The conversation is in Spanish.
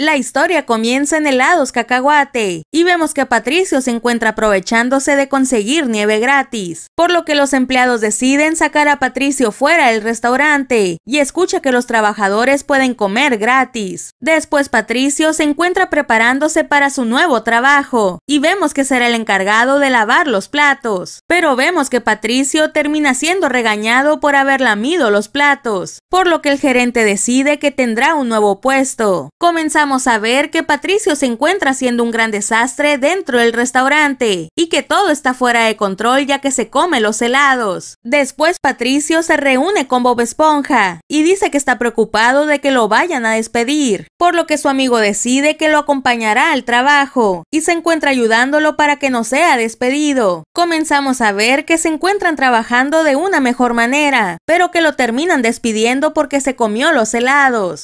La historia comienza en helados cacahuate y vemos que Patricio se encuentra aprovechándose de conseguir nieve gratis, por lo que los empleados deciden sacar a Patricio fuera del restaurante y escucha que los trabajadores pueden comer gratis. Después Patricio se encuentra preparándose para su nuevo trabajo y vemos que será el encargado de lavar los platos, pero vemos que Patricio termina siendo regañado por haber lamido los platos, por lo que el gerente decide que tendrá un nuevo puesto. Comenzamos a ver que Patricio se encuentra haciendo un gran desastre dentro del restaurante y que todo está fuera de control ya que se come los helados. Después Patricio se reúne con Bob Esponja y dice que está preocupado de que lo vayan a despedir, por lo que su amigo decide que lo acompañará al trabajo y se encuentra ayudándolo para que no sea despedido. Comenzamos a ver que se encuentran trabajando de una mejor manera, pero que lo terminan despidiendo porque se comió los helados.